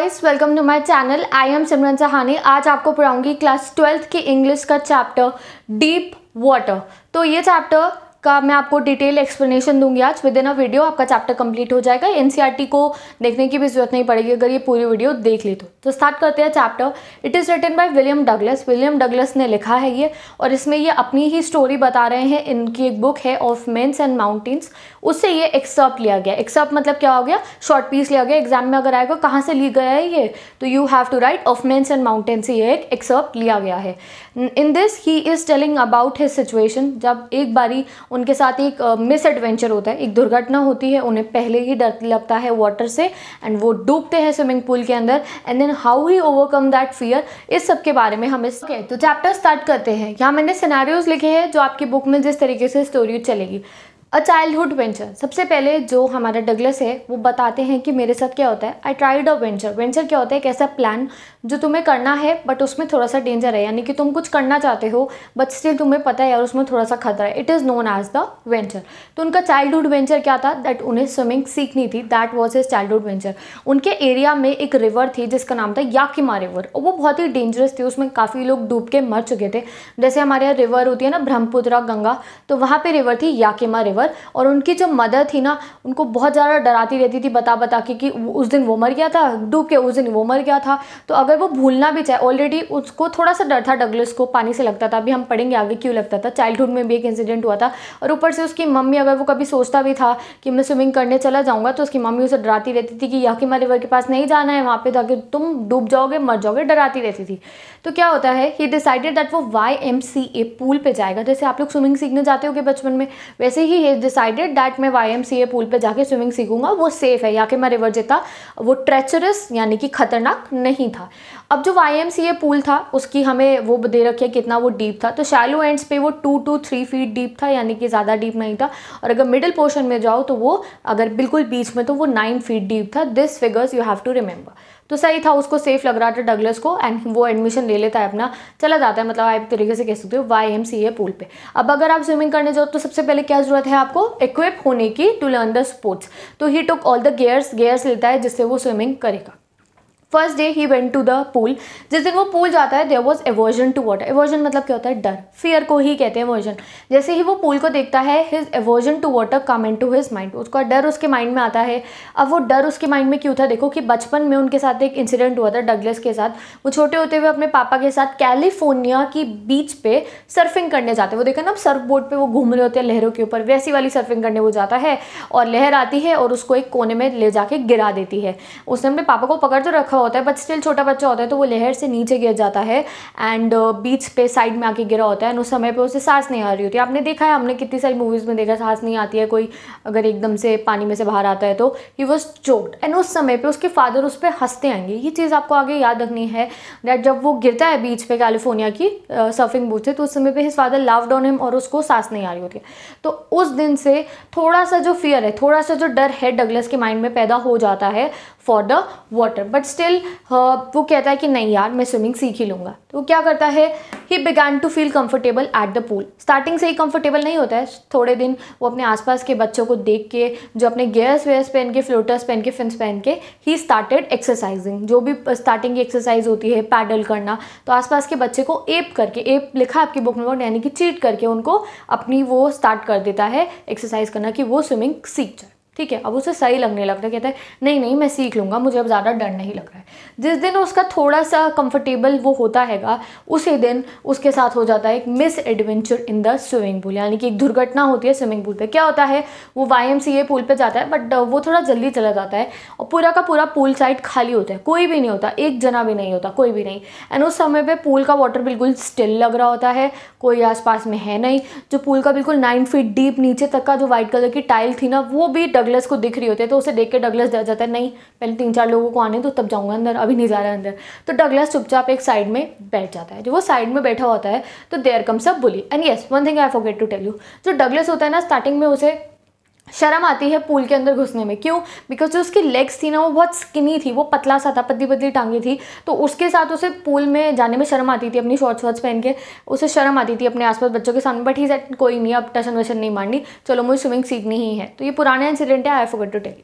guys welcome to my channel I am Simran Sahani आज आपको पढ़ाऊंगी क्लास ट्वेल्थ के इंग्लिश का चैप्टर डीप वाटर तो ये चैप्टर का मैं आपको डिटेल एक्सप्लेनेशन दूंगी आज विद इन अ वीडियो आपका चैप्टर कंप्लीट हो जाएगा एनसीईआरटी e को देखने की भी जरूरत नहीं पड़ेगी अगर ये पूरी वीडियो देख ली तो स्टार्ट तो करते हैं chapter it is written by William Douglas William Douglas ने लिखा है ये और इसमें ये अपनी ही स्टोरी बता रहे हैं इनकी एक बुक है ऑफ मेन्स एंड माउंटेन्स उससे ये एक्सर्प लिया गया एक्सर्प मतलब क्या हो गया शॉर्ट पीस लिया गया एग्जाम में अगर आएगा कहाँ से ली गया है ये तो you have to write of men's and mountains ये एक एक्सर्प लिया गया है in this he is telling about his situation जब एक बारी उनके साथ एक मिस एडवेंचर होता है एक दुर्घटना होती है उन्हें पहले ही डर लगता है वाटर से एंड वो डूबते हैं स्विमिंग पूल के अंदर and then how he overcome that fear इस सब के बारे में हम इस okay, तो चैप्टर स्टार्ट करते हैं यहाँ मैंने सिनारी लिखे हैं जो आपकी बुक में जिस तरीके से स्टोरी चलेगी अ चाइल्डहुड वेंचर सबसे पहले जो हमारा डगलस है वो बताते हैं कि मेरे साथ क्या होता है I tried a venture venture क्या होता है एक ऐसा प्लान जो तुम्हें करना है बट उसमें थोड़ा सा डेंजर है यानी कि तुम कुछ करना चाहते हो बट स्टिल तुम्हें पता है यार उसमें थोड़ा सा खतरा है it is known as the venture तो उनका चाइल्डहुड वेंचर क्या था दैट उन्हें स्विमिंग सीखनी थी that was child childhood venture उनके एरिया में एक रिवर थी जिसका नाम था याकिमा रिवर और वो बहुत ही डेंजरस थी उसमें काफ़ी लोग डूब के मर चुके थे जैसे हमारे यहाँ रिवर होती है ना ब्रह्मपुत्रा गंगा तो वहाँ पर रिवर थी याकिमा रिवर कवर और उनकी जो मदर थी ना उनको बहुत ज़्यादा डराती रहती थी बता बता के कि उस दिन वो मर गया था डूब के उस दिन वो मर गया था तो अगर वो भूलना भी चाहे ऑलरेडी उसको थोड़ा सा डर था डगलस को पानी से लगता था अभी हम पढ़ेंगे आगे क्यों लगता था चाइल्डहुड में भी एक इंसिडेंट हुआ था और ऊपर से उसकी मम्मी अगर वो कभी सोचता भी था कि मैं स्विमिंग करने चला जाऊँगा तो उसकी मम्मी उसे डराती रहती थी कि याकिमा रिवर के पास नहीं जाना है वहाँ पर जाकर तुम डूब जाओगे मर जाओगे डराती रहती थी तो क्या होता है ही डिसाइडेड दैट वो Y M C A pool पर जाएगा जैसे आप लोग स्विमिंग सीखने जाते हो बचपन में वैसे ही इज डिसाइडेड दैट मैं Y M C A pool पर जाके स्विमिंग सीखूंगा वो सेफ़ है या कि मैं रिवर जीता वो ट्रेचरस यानी कि खतरनाक नहीं था अब जो Y M C A pool था उसकी हमें वो दे रखी है कितना वो डीप था तो शैलो एंड्स पे वो two two three feet deep था यानी कि ज़्यादा डीप नहीं था और अगर मिडिल पोर्शन में जाओ तो वो अगर बिल्कुल बीच में तो वो नाइन फीट डीप था this figures you have to remember तो सही था उसको सेफ लग रहा था डगलस को एंड वो एडमिशन ले लेता है अपना चला जाता है मतलब आप तरीके से कह सकते हो Y M C A pool पे अब अगर आप स्विमिंग करने जाओ तो सबसे पहले क्या ज़रूरत है आपको इक्विप होने की टू लर्न द स्पोर्ट्स तो he took all the gears gears लेता है जिससे वो स्विमिंग करेगा first day he went to the pool जिस दिन वो पूल जाता है there was aversion to water aversion मतलब क्या होता है डर फियर को ही कहते हैं एवर्जन जैसे ही वो पूल को देखता है his aversion to water come in to his mind उसका डर उसके माइंड में आता है अब वो डर उसके माइंड में क्यों था देखो कि बचपन में उनके साथ एक इंसिडेंट हुआ था डगलेस के साथ वो छोटे होते हुए अपने पापा के साथ कैलिफोर्निया की बीच पे सर्फिंग करने जाते हैं वो देखा ना सर्फ बोर्ड पर वो घूम रहे होते हैं लहरों के ऊपर वैसी वाली सर्फिंग करने वो जाता है और लहर आती है और उसको एक कोने में ले जाके गिरा देती है उसने अपने पापा को पकड़ तो रखा होता है बट स्टिल छोटा बच्चा होता है तो वो लहर से नीचे गिर जाता है एंड बीच uh, पे साइड में आके गिरा होता है एंड उस समय पे उसे सांस नहीं आ रही होती आपने देखा है हमने कितनी सारी मूवीज़ में देखा सांस नहीं आती है कोई अगर एकदम से पानी में से बाहर आता है तो ही वॉज चोक्ड एंड उस समय पर उसके फादर उस पर हंसते आएंगे ये चीज़ आपको आगे याद रखनी है डैट जब वो गिरता है बीच पर कैलिफोर्निया की सर्फिंग uh, बूथ से तो उस समय पर his father love down him और उसको सांस नहीं आ रही होती तो उस दिन से थोड़ा सा जो फियर है थोड़ा सा जो डर है डगलस के माइंड में पैदा हो जाता है for the water but still वो कहता है कि नहीं यार मैं स्विमिंग सीख ही लूँगा तो वो क्या करता है he began to feel comfortable at the pool starting से ही कम्फर्टेबल नहीं होता है थोड़े दिन वो अपने आसपास के बच्चों को देख के जो अपने गेयर्स वेयर्स पहन के फ्लोटर्स पहन के फिन्स पहन के ही स्टार्टेड एक्सरसाइजिंग जो भी स्टार्टिंग की एक्सरसाइज होती है पैडल करना तो आसपास के बच्चे को एप करके एप लिखा आपकी बुक में यानी कि चीट करके उनको अपनी वो स्टार्ट कर देता है एक्सरसाइज करना कि वो स्विमिंग सीख जाए ठीक है अब उसे सही लगने लगता है कहता है नहीं नहीं मैं सीख लूँगा मुझे अब ज़्यादा डर नहीं लग रहा है जिस दिन उसका थोड़ा सा कंफर्टेबल वो होता हैगा उसी दिन उसके साथ हो जाता है एक misadventure in the swimming pool यानी कि एक दुर्घटना होती है स्विमिंग पूल पे क्या होता है वो वाई पूल पर जाता है बट uh, वो थोड़ा जल्दी चला जाता है और पूरा का पूरा पूल साइड खाली होता है कोई भी नहीं होता एक जना भी नहीं होता कोई भी नहीं एंड उस समय पर पूल का वाटर बिल्कुल स्टिल लग रहा होता है कोई आस में है नहीं जो पूल का बिल्कुल नाइन फीट डीप नीचे तक का जो वाइट कलर की टाइल थी ना वो भी डगलस को दिख रही होती है तो उसे देख के डगलस डर जाता है नहीं पहले तीन चार लोगों को आने तो तब जाऊँगा अंदर अभी नहीं जा रहा अंदर तो डगलस चुपचाप एक साइड में बैठ जाता है जो वो साइड में बैठा होता है तो देयर कम्स सब bully and yes one thing I forgot to tell you जो डगलस होता है ना स्टार्टिंग में उसे शर्म आती है पूल के अंदर घुसने में क्यों बिकॉज जो उसकी लेग्स थी ना वो बहुत स्किनी थी वो पतला सा था पतली पतली टांगी थी तो उसके साथ उसे पूल में जाने में शर्म आती थी अपनी शॉर्ट्स वॉर्ट्स पहन के उसे शर्म आती थी अपने आसपास बच्चों के सामने बट ही सेट कोई नहीं अब टशन वशन नहीं मारनी चलो मुझे स्विमिंग सीखनी ही है तो ये पुराना इंसिडेंट है आई फोगेट टू टेल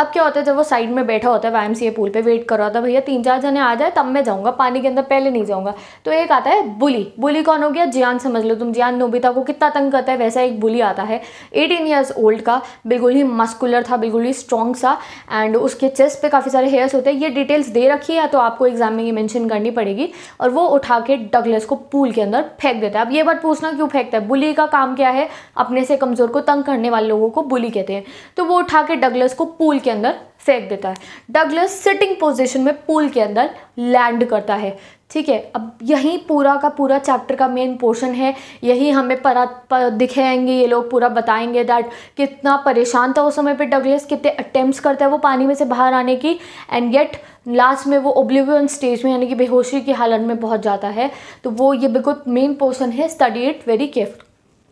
अब क्या होता है जब वो साइड में बैठा होता है वाई एम पुल पर वेट कर रहा होता भैया तीन चार जने आ जाए तब मैं जाऊँगा पानी के अंदर पहले नहीं जाऊँगा तो एक आता है बुली बुली कौन हो गया जियान समझ लो तुम जियान नोबिता को कितना तंग करता है वैसा एक बुली आता है एटीन ईयर्स ओल्ड का बिल्कुल ही मस्कुलर था बिल्कुल ही स्ट्रॉन्ग सा एंड उसके चेस्ट पर काफ़ी सारे हेयर्स होते हैं ये डिटेल्स दे रखी है तो आपको एग्जाम में ये मैंशन करनी पड़ेगी और वो उठा के डगलस को पूल के अंदर फेंक देता है अब ये बात पूछना क्यों फेंकता है बुली का काम क्या है अपने से कमज़ोर को तंग करने वाले लोगों को बुली कहते हैं तो वो उठा के डगलस को पूल के के अंदर फेंक देता है डगलस सिटिंग पोजिशन में पूल के अंदर लैंड करता है ठीक है अब यही पूरा का पूरा चैप्टर का मेन पोर्शन है यही हमें परा पर दिखाएंगे ये लोग पूरा बताएंगे दैट कितना परेशान था उस समय पे डगलस कितने अटेम्प्ट करता है वो पानी में से बाहर आने की एंड गेट लास्ट में वो ओब्लिवियन स्टेज में यानी कि बेहोशी की हालत में पहुंच जाता है तो वो ये बिल्कुल मेन पोर्शन है स्टडी इट वेरी केयरफुल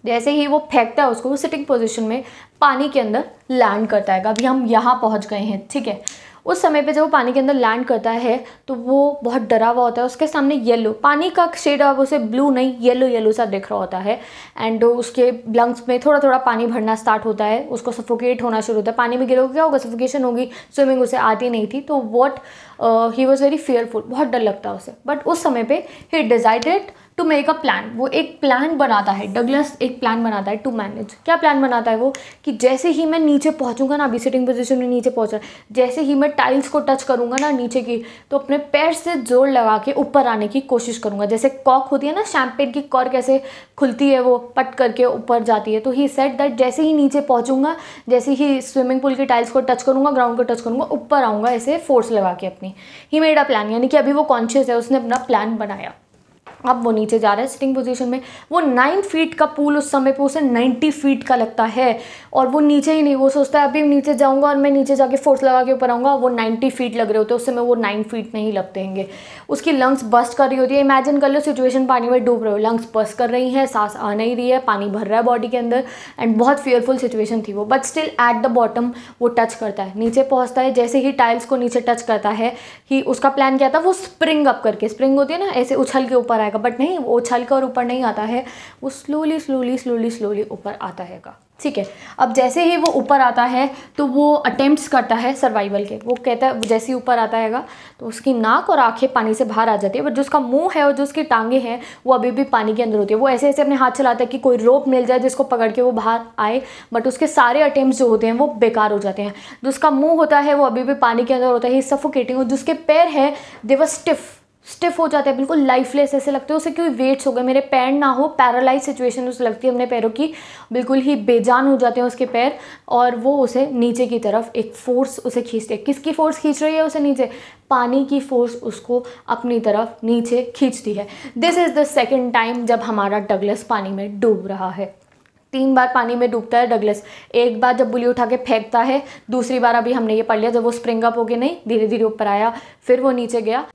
जैसे ही वो फेंकता है उसको सिटिंग पोजिशन में पानी के अंदर लैंड करता है अभी हम यहाँ पहुँच गए हैं ठीक है उस समय पे जब वो पानी के अंदर लैंड करता है तो वो बहुत डरा हुआ होता है उसके सामने येलो पानी का शेड अब उसे ब्लू नहीं येलो येलो सा दिख रहा होता है एंड उसके लंग्स में थोड़ा थोड़ा पानी भरना स्टार्ट होता है उसको सफोकेट होना शुरू होता है पानी में गिरोगे क्या होगा सफोकेशन होगी स्विमिंग उसे आती नहीं थी तो what he was very fearful बहुत डर लगता है उसे बट उस समय पर he decided to make a plan वो एक प्लान बनाता है डगलस एक प्लान बनाता है टू मैनेज क्या प्लान बनाता है वो कि जैसे ही मैं नीचे पहुँचूंगा ना अभी सिटिंग पोजिशन में नीचे पहुँचा जैसे ही मैं टाइल्स को टच करूँगा ना नीचे की तो अपने पैर से जोर लगा के ऊपर आने की कोशिश करूँगा जैसे कॉक होती है ना शैम्पेन की कॉर कैसे खुलती है वो पट करके ऊपर जाती है तो ही सेट दैट जैसे ही नीचे पहुँचूंगा जैसे ही स्विमिंग पूल के टाइल्स को टच करूंगा ग्राउंड को टच करूँगा ऊपर आऊँगा ऐसे फोर्स लगा के अपनी ही मेरा प्लान यानी कि अभी वो कॉन्शियस है उसने अपना प्लान बनाया अब वो नीचे जा रहा है सिटिंग पोजीशन में वो नाइन फीट का पूल उस समय पे उसे नाइन्टी फीट का लगता है और वो नीचे ही नहीं वो सोचता है अभी नीचे जाऊंगा और मैं नीचे जाके फोर्स लगा के ऊपर आऊँगा वो नाइन्टी फीट लग रहे होते हैं उस समय वो नाइन फीट नहीं लगते हैंगे उसकी लंग्स बस्ट कर रही होती है इमेजिन कर लो सिचुएशन पानी में डूब रहे हो लंग्स बस्ट कर रही हैं सांस आ नहीं रही है पानी भर रहा है बॉडी के अंदर एंड बहुत फेयरफुल सिचुएशन थी वो but still at the bottom वो टच करता है नीचे पहुँचता है जैसे ही टाइल्स को नीचे टच करता है कि उसका प्लान क्या था वो स्प्रिंग अप करके स्प्रिंग होती है ना ऐसे उछल के ऊपर आए जाएगा बट नहीं वो कर ऊपर नहीं आता है वो स्लोली स्लोली स्लोली स्लोली ऊपर आता हैगा ठीक है अब जैसे ही वो ऊपर आता है तो वो अटेम्प्ट्स करता है सर्वाइवल के वो कहता है जैसे ही ऊपर आता हैगा तो उसकी नाक और आंखें पानी से बाहर आ जाती है बट जो उसका मुंह है और जो उसकी टांगे हैं वो अभी भी पानी के अंदर होती है वो ऐसे ऐसे अपने हाथ चलाता है कि कोई रोप मिल जाए जिसको पकड़ के वो बाहर आए बट उसके सारे अटेम्प्ट जो होते हैं वो बेकार हो जाते हैं जो उसका मुँह होता है वो अभी भी पानी के अंदर होता है सफोकेटिंग और जिसके पैर है देवर स्टिफ़ स्टिफ हो जाते हैं बिल्कुल लाइफलेस ऐसे लगते हैं उसे क्योंकि वेट्स हो गए मेरे पैर ना हो पैरालाइज सिचुएशन उसे लगती है अपने पैरों की बिल्कुल ही बेजान हो जाते हैं उसके पैर और वो उसे नीचे की तरफ एक फ़ोर्स उसे खींचती है किसकी फ़ोर्स खींच रही है उसे नीचे पानी की फ़ोर्स उसको अपनी तरफ नीचे खींचती है this is the second time जब हमारा डगलस पानी में डूब रहा है तीन बार पानी में डूबता है डगलस एक बार जब बुली उठा के फेंकता है दूसरी बार अभी हमने ये पढ़ लिया जब वो स्प्रिंग अप गया नहीं धीरे धीरे ऊपर आया फिर वो नीचे गया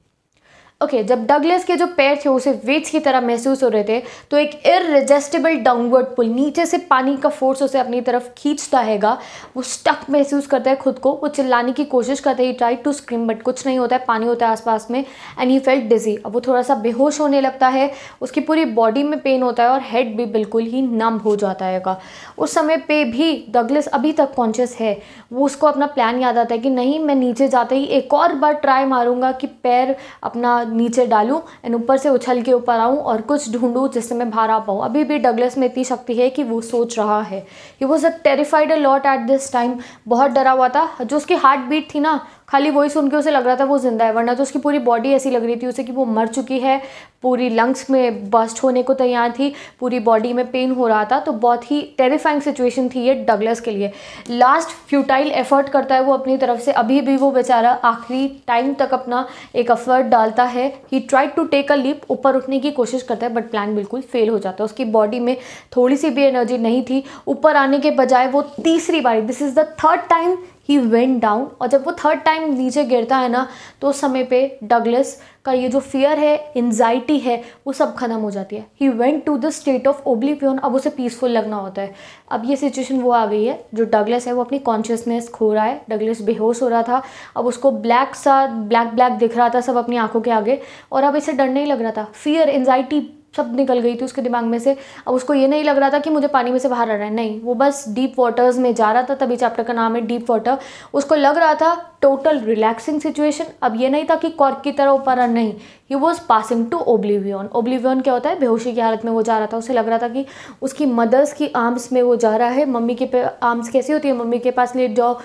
ओके okay, जब डगलेस के जो पैर थे उसे वेट्स की तरह महसूस हो रहे थे तो एक इरेजिस्टेबल डाउनवर्ड पुल नीचे से पानी का फोर्स उसे अपनी तरफ खींचता हैगा वो स्टक महसूस करता है खुद को वो चिल्लाने की कोशिश करता है he try to scream but कुछ नहीं होता है पानी होता है आसपास में एंड ही फेल्ट डिजी अब वो थोड़ा सा बेहोश होने लगता है उसकी पूरी बॉडी में पेन होता है और हेड भी बिल्कुल ही नम हो जाता हैगा उस समय पे भी डगलस अभी तक कॉन्शियस है वो उसको अपना प्लान याद आता है कि नहीं मैं नीचे जाते ही एक और बार ट्राई मारूंगा कि पैर अपना नीचे डालूं एंड ऊपर से उछल के ऊपर आऊं और कुछ ढूंढूं जिससे मैं बाहर आ पाऊं अभी भी डगलस में इतनी शक्ति है कि वो सोच रहा है he was a terrified a lot at this time बहुत डरा हुआ था जो उसकी हार्ट बीट थी ना खाली वॉइस सुन के उसे लग रहा था वो ज़िंदा है वरना तो उसकी पूरी बॉडी ऐसी लग रही थी उसे कि वो मर चुकी है पूरी लंग्स में बस्ट होने को तैयार थी पूरी बॉडी में पेन हो रहा था तो बहुत ही टेरिफाइंग सिचुएशन थी ये डगलस के लिए लास्ट फ्यूटाइल एफर्ट करता है वो अपनी तरफ से अभी भी वो बेचारा आखिरी टाइम तक अपना एक एफर्ट डालता है he try to take a leap ऊपर उठने की कोशिश करता है बट प्लान बिल्कुल फेल हो जाता है उसकी बॉडी में थोड़ी सी भी एनर्जी नहीं थी ऊपर आने के बजाय वो तीसरी बारी this is the third time he went down और जब वो थर्ड टाइम नीचे गिरता है ना तो उस समय पे डगलस का ये जो फियर है एनजाइटी है वो सब ख़त्म हो जाती है he went to the state of oblivion अब उसे पीसफुल लगना होता है अब ये सिचुएशन वो आ गई है जो डगलस है वो अपनी कॉन्शियसनेस खो रहा है डगलस बेहोश हो रहा था अब उसको ब्लैक सा ब्लैक ब्लैक दिख रहा था सब अपनी आंखों के आगे और अब इसे डर नहीं लग रहा था फियर एनजाइटी शब्द निकल गई थी उसके दिमाग में से अब उसको ये नहीं लग रहा था कि मुझे पानी में से बाहर आ रहा है नहीं वो बस डीप वाटर्स में जा रहा था तभी चैप्टर का नाम है डीप वाटर उसको लग रहा था टोटल रिलैक्सिंग सिचुएशन अब ये नहीं था कि कॉर्क की तरह ऊपर नहीं he was passing to oblivion oblivion क्या होता है बेहोशी की हालत में वो जा रहा था उसे लग रहा था कि उसकी मदर्स की आर्म्स में वो जा रहा है मम्मी के आर्म्स कैसी होती है मम्मी के पास लेट जाओ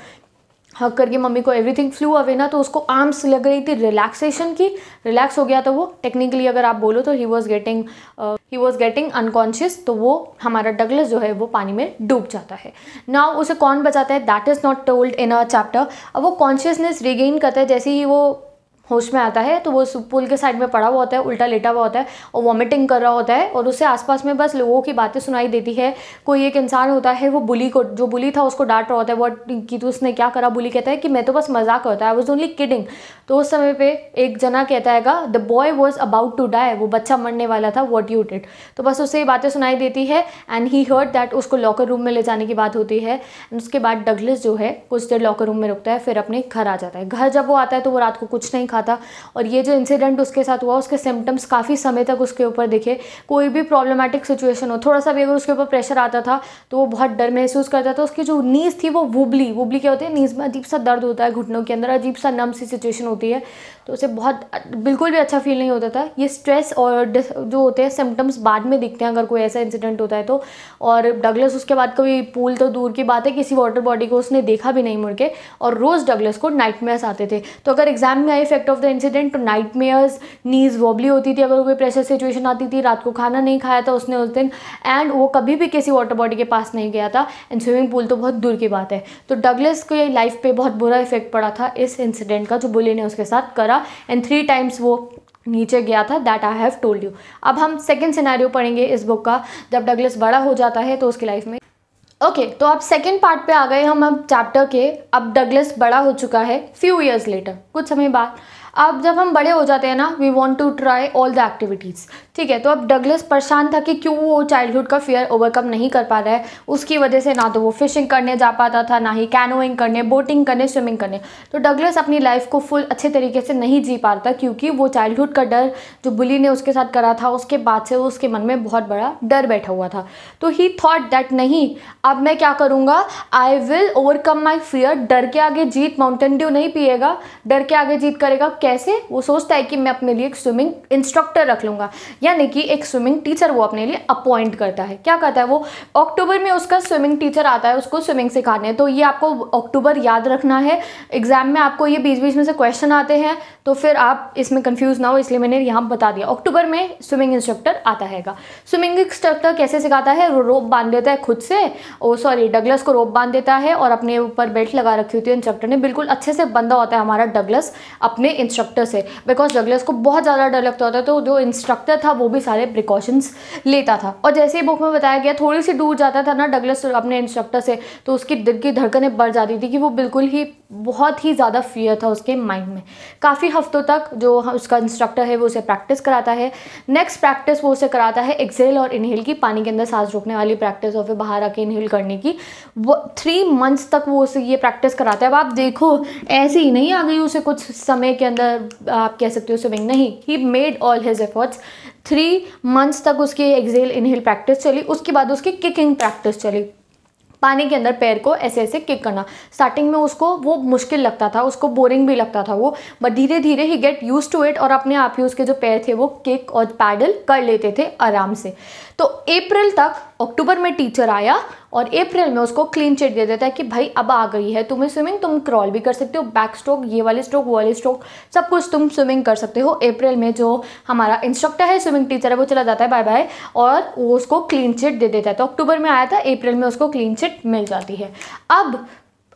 हक करके मम्मी को एवरीथिंग फ्लू अवे ना तो उसको आर्म्स लग रही थी रिलैक्सेशन की रिलैक्स हो गया था वो टेक्निकली अगर आप बोलो तो he was getting he was getting unconscious तो वो हमारा डगलस जो है वो पानी में डूब जाता है ना उसे कौन बचाता है that is not told in a chapter अब वो कॉन्शियसनेस रिगेन करता है जैसे ही वो होश में आता है तो वो पुल के साइड में पड़ा हुआ होता है उल्टा लेटा हुआ होता है और वॉमिटिंग कर रहा होता है और उसे आसपास में बस लोगों की बातें सुनाई देती है कोई एक इंसान होता है वो बुली को जो बुली था उसको डांट रहा होता है वट कि तो उसने क्या करा बुली कहता है कि मैं तो बस मजाक होता है आई वॉज ओनली किडिंग तो उस समय पर एक जना कहता है the boy was about to die वो बच्चा मरने वाला था वॉट यू डिट तो बस उसे बातें सुनाई देती है एंड ही हर्ट दैट उसको लॉकर रूम में ले जाने की बात होती है एंड उसके बाद डगलिस जो है कुछ देर लॉकर रूम में रुकता है फिर अपने घर आ जाता है घर जब वो आता है तो वो रात को कुछ नहीं खा रखा था और ये जो इंसिडेंट उसके साथ हुआ उसके सिम्टम्स काफ़ी समय तक उसके ऊपर दिखे कोई भी प्रॉब्लमेटिक सिचुएशन हो थोड़ा सा भी अगर उसके ऊपर प्रेशर आता था तो वो बहुत डर महसूस करता था उसकी जो नीज़ थी वो वुबली वुबली क्या होती है नीज़ में अजीब सा दर्द होता है घुटनों के अंदर अजीब सा नम सी सिचुएशन होती है तो उसे बहुत बिल्कुल भी अच्छा फील नहीं होता था ये स्ट्रेस और जो होते हैं सिम्टम्स बाद में दिखते हैं अगर कोई ऐसा इंसिडेंट होता है तो और डगलस उसके बाद कभी पूल तो दूर की बात है किसी वाटर बॉडी को उसने देखा भी नहीं मुड़के और रोज़ डगलस को नाइटमेयर्स आते थे तो अगर एग्जाम में आई effect effect of the incident तो नाइट मेयर्स नीज़ वॉबली होती थी अगर कोई प्रेशर सिचुएशन आती थी रात को खाना नहीं खाया था उसने उस दिन एंड वो कभी भी किसी वाटर बॉडी के पास नहीं गया था एंड स्विमिंग पूल तो बहुत दूर की बात है तो डगलस को ये लाइफ पे बहुत बुरा इफेक्ट पड़ा था इस इंसिडेंट का जो बुली ने उसके साथ करा एंड थ्री टाइम्स वो नीचे गया था that I have told you अब हम सेकेंड सिनारियो पढ़ेंगे इस बुक का जब डगलस बड़ा हो जाता है तो उसकी लाइफ में ओके okay, तो अब सेकेंड पार्ट पे आ गए हम अब चैप्टर के अब डगलस बड़ा हो चुका है फ्यू ईयर्स लेटर कुछ समय बाद अब जब हम बड़े हो जाते हैं ना we want to try all the activities ठीक है तो अब डगलस परेशान था कि क्यों वो चाइल्डहुड का फियर ओवरकम नहीं कर पा रहा है उसकी वजह से ना तो वो फिशिंग करने जा पाता था ना ही कैनोइंग करने बोटिंग करने स्विमिंग करने तो डगलस अपनी लाइफ को फुल अच्छे तरीके से नहीं जी पा रहा था क्योंकि वो चाइल्डहुड का डर जो बुली ने उसके साथ करा था उसके बाद से उसके मन में बहुत बड़ा डर बैठा हुआ था तो ही थॉट दैट नहीं अब मैं क्या करूँगा I will overcome my fear डर के आगे जीत माउंटेन ड्यू नहीं पिएगा डर के आगे जीत करेगा कैसे वो सोचता है कि मैं अपने लिए एक स्विमिंग इंस्ट्रक्टर रख लूँगा यानी कि एक स्विमिंग टीचर वो अपने लिए अपॉइंट करता है क्या करता है वो अक्टूबर में उसका स्विमिंग टीचर आता है उसको स्विमिंग सिखाने तो ये आपको अक्टूबर याद रखना है एग्जाम में आपको ये बीच बीच में से क्वेश्चन आते हैं तो फिर आप इसमें कन्फ्यूज़ ना हो इसलिए मैंने यहाँ बता दिया अक्टूबर में स्विमिंग इंस्ट्रक्टर आता है स्विमिंग इंस्ट्रक्टर कैसे सिखाता है वो रोप बांध देता है खुद से ओ सॉरी डगलस को रोप बांध देता है और अपने ऊपर बेल्ट लगा रखी होती है इंस्ट्रक्टर ने बिल्कुल अच्छे से बंदा होता है हमारा डगलस अपने इंस्ट्रक्टर से बिकॉज डगलस को बहुत ज़्यादा डर लगता होता है तो जो इंस्ट्रक्टर था वो भी सारे प्रिकॉशंस लेता था और जैसे ही बुक में बताया गया थोड़ी सी दूर जाता था ना डगलस अपने इंस्ट्रक्टर से तो उसकी दिल की धड़कनें बढ़ जाती थी कि वो बिल्कुल ही बहुत ही ज़्यादा फियर था उसके माइंड में काफ़ी हफ्तों तक जो उसका इंस्ट्रक्टर है वो उसे प्रैक्टिस कराता है नेक्स्ट प्रैक्टिस वो उसे कराता है एक्सेल और इनहेल की पानी के अंदर सांस रोकने वाली प्रैक्टिस और फिर बाहर आके इनहेल करने की वो थ्री मंथ्स तक वो उसे ये प्रैक्टिस कराता है अब आप देखो ऐसे ही नहीं आ गई उसे कुछ समय के अंदर आप कह सकते हो स्विमिंग नहीं he made all his efforts three months तक उसकी एक्जेल इनहेल प्रैक्टिस चली उसके बाद उसकी किकिंग प्रैक्टिस चली पानी के अंदर पैर को ऐसे ऐसे किक करना स्टार्टिंग में उसको वो मुश्किल लगता था उसको बोरिंग भी लगता था वो बट धीरे धीरे he get use to it और अपने आप ही उसके जो पैर थे वो किक और पैडल कर लेते थे आराम से तो अप्रैल तक अक्टूबर में टीचर आया और अप्रैल में उसको क्लीन चिट दे देता है कि भाई अब आ गई है तुम्हें स्विमिंग तुम क्रॉल भी कर सकते हो बैक स्ट्रोक ये वाले स्ट्रोक वो वाले स्ट्रोक सब कुछ तुम स्विमिंग कर सकते हो अप्रैल में जो हमारा इंस्ट्रक्टर है स्विमिंग टीचर है वो चला जाता है बाय बाय और वो उसको क्लीन चिट दे देता है तो अक्टूबर में आया था अप्रैल में उसको क्लीन चिट मिल जाती है अब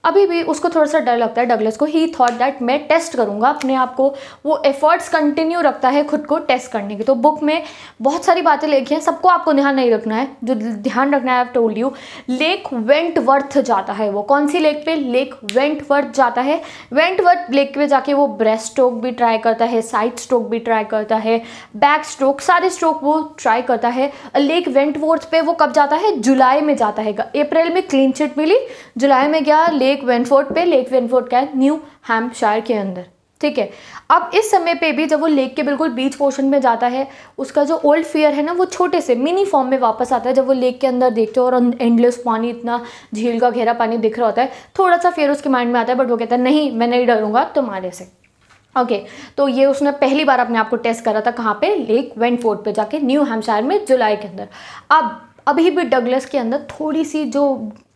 अभी भी उसको थोड़ा सा डर लगता है डगलस को ही थॉट दैट मैं टेस्ट करूँगा अपने आप को वो एफर्ट्स कंटिन्यू रखता है खुद को टेस्ट करने की तो बुक में बहुत सारी बातें लिखी हैं सबको आपको ध्यान नहीं रखना है जो ध्यान रखना है आप told you Lake Wentworth जाता है वो कौन सी लेक पे लेक वेंट वर्थ जाता है वेंट वर्थ लेक पे जाके वो ब्रेस्ट स्ट्रोक भी ट्राई करता है साइड स्ट्रोक भी ट्राई करता है बैक स्ट्रोक सारे स्ट्रोक वो ट्राई करता है लेक वेंट वर्थ पे वो कब जाता है जुलाई में जाता है अप्रैल में क्लीन चिट मिली जुलाई में गया लेक लेक वेनफोर्ट पे लेक वेनफोर्ट क्या है न्यू हैम्पशायर के अंदर ठीक है अब इस समय पे भी जब वो लेक के बिल्कुल बीच पोर्शन में जाता है उसका जो ओल्ड फियर है ना वो छोटे से मिनी फॉर्म में वापस आता है जब वो लेक के अंदर देखते हो और एंडलेस अं, पानी इतना झील का घेरा पानी दिख रहा होता है थोड़ा सा फियर उसके माइंड में आता है बट वो कहता है नहीं मैं नहीं डरूंगा तुम्हारे से ओके okay, तो ये उसने पहली बार अपने आप को टेस्ट करा था कहाँ पे लेक वेंटफोर्ट पे जाके न्यू हैम्पशायर में जुलाई के अंदर अब अभी भी डगलस के अंदर थोड़ी सी जो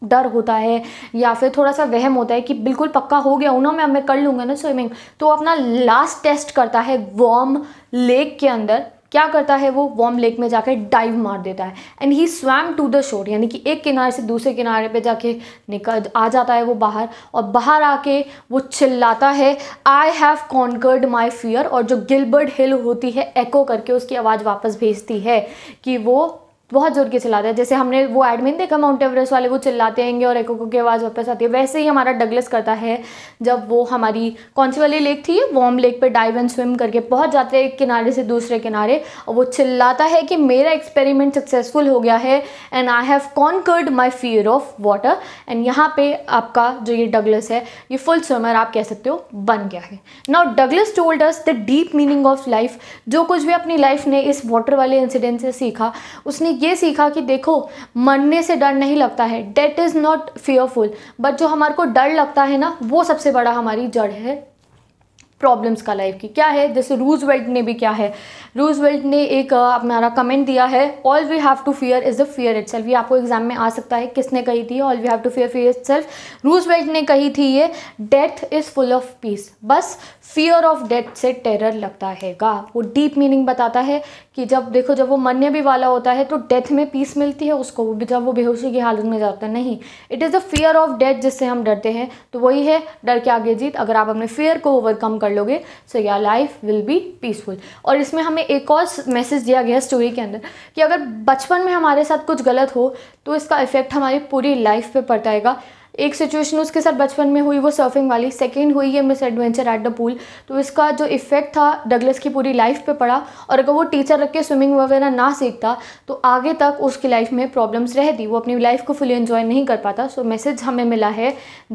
डर होता है या फिर थोड़ा सा वहम होता है कि बिल्कुल पक्का हो गया हूँ ना मैं मैं कर लूँगा ना स्विमिंग तो अपना लास्ट टेस्ट करता है वॉम लेक के अंदर क्या करता है वो वॉम लेक में जाकर डाइव मार देता है and he swam to the shore यानी कि एक किनारे से दूसरे किनारे पे जाके निकल आ जाता है वो बाहर और बाहर आके वो चिल्लाता है I have conquered my fear और जो गिलबर्ड हिल होती है एको करके उसकी आवाज़ वापस भेजती है कि वो बहुत जोर के चिल्लाते हैं जैसे हमने वो एडमिन देखा माउंट एवरेस्ट वाले वो चिल्लाते हैं और एक की आवाज़ वापस आती है वैसे ही हमारा डगलस करता है जब वो हमारी कौन सी वाली लेक थी वॉम लेक पे डाइव एंड स्विम करके पहुंच जाते हैं एक किनारे से दूसरे किनारे और वो चिल्लाता है कि मेरा एक्सपेरिमेंट सक्सेसफुल हो गया है and I have conquered my fear of water and यहाँ पर आपका जो ये डगलस है ये फुल स्विमर आप कह सकते हो बन गया है now Douglas told us the deep meaning of life जो कुछ भी अपनी लाइफ ने इस वाटर वाले इंसिडेंट से सीखा उसने ये सीखा कि देखो मरने से डर नहीं लगता है that is not fearful but जो हमारे को डर लगता है ना वो सबसे बड़ा हमारी जड़ है प्रॉब्लम्स का लाइफ की क्या है जैसे रूज वेल्ट ने भी क्या है रूज वेल्ट ने एक हमारा कमेंट दिया है all we have to fear is the fear it ये आपको एग्जाम में आ सकता है किसने कही थी all we have to fear fear itself Roosevelt ने कही थी ये death is full of peace बस फियर ऑफ डेथ से टेरर लगता हैगा वो डीप मीनिंग बताता है कि जब देखो जब वो मरने भी वाला होता है तो डेथ में पीस मिलती है उसको जब वो बेहोशी की हालत में जाता है नहीं it is the fear of death जिससे हम डरते हैं तो वही है डर के आगे जीत अगर आप अपने फियर को ओवरकम कर कर लोगे सो या लाइफ विल बी पीसफुल और इसमें हमें एक और मैसेज दिया गया स्टोरी के अंदर कि अगर बचपन में हमारे साथ कुछ गलत हो तो इसका इफ़ेक्ट हमारी पूरी लाइफ पे पड़ जाएगा एक सिचुएशन उसके साथ बचपन में हुई वो सर्फिंग वाली सेकेंड हुई है misadventure at the pool तो इसका जो इफ़ेक्ट था डगलस की पूरी लाइफ पे पड़ा और अगर वो टीचर रख के स्विमिंग वगैरह ना सीखता तो आगे तक उसकी लाइफ में प्रॉब्लम्स रहती वो अपनी लाइफ को फुली एंजॉय नहीं कर पाता सो so, मैसेज हमें मिला है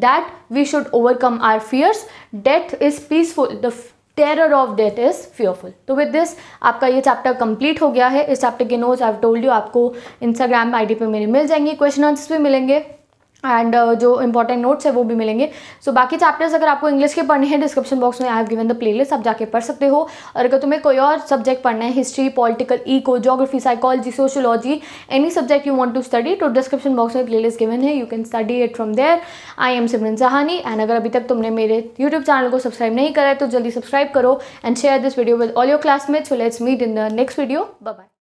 that we should overcome our fears death is peaceful the terror of death is fearful तो विद दिस आपका ये चैप्टर कंप्लीट हो गया है इस चैप्टर के नोट्स आई टोल्ड यू आपको इंस्टाग्राम डी पर मेरे मिल जाएंगे क्वेश्चन आंसर्स भी मिलेंगे एंड uh, जो इंपॉर्टेंट नोट्स है वो भी मिलेंगे सो so, बाकी चैप्टर्स अगर आपको इंग्लिश के पढ़ने हैं डिस्क्रिप्शन बॉक्स में I have given the playlist आप जाके पढ़ सकते हो और अगर तुम्हें कोई और सब्जेक्ट पढ़ना है history political eco geography psychology sociology any subject you want to study तो डिस्क्रिप्शन बॉक्स में लिस्ट गिवन है you can study it from there I am Simran Jahani and अगर अभी तक तुमने मेरे यूट्यूब चैनल को सब्सक्राइब नहीं करा है तो जल्दी सब्सक्राइब करो and share this video with all your classmates so let's meet in the next video bye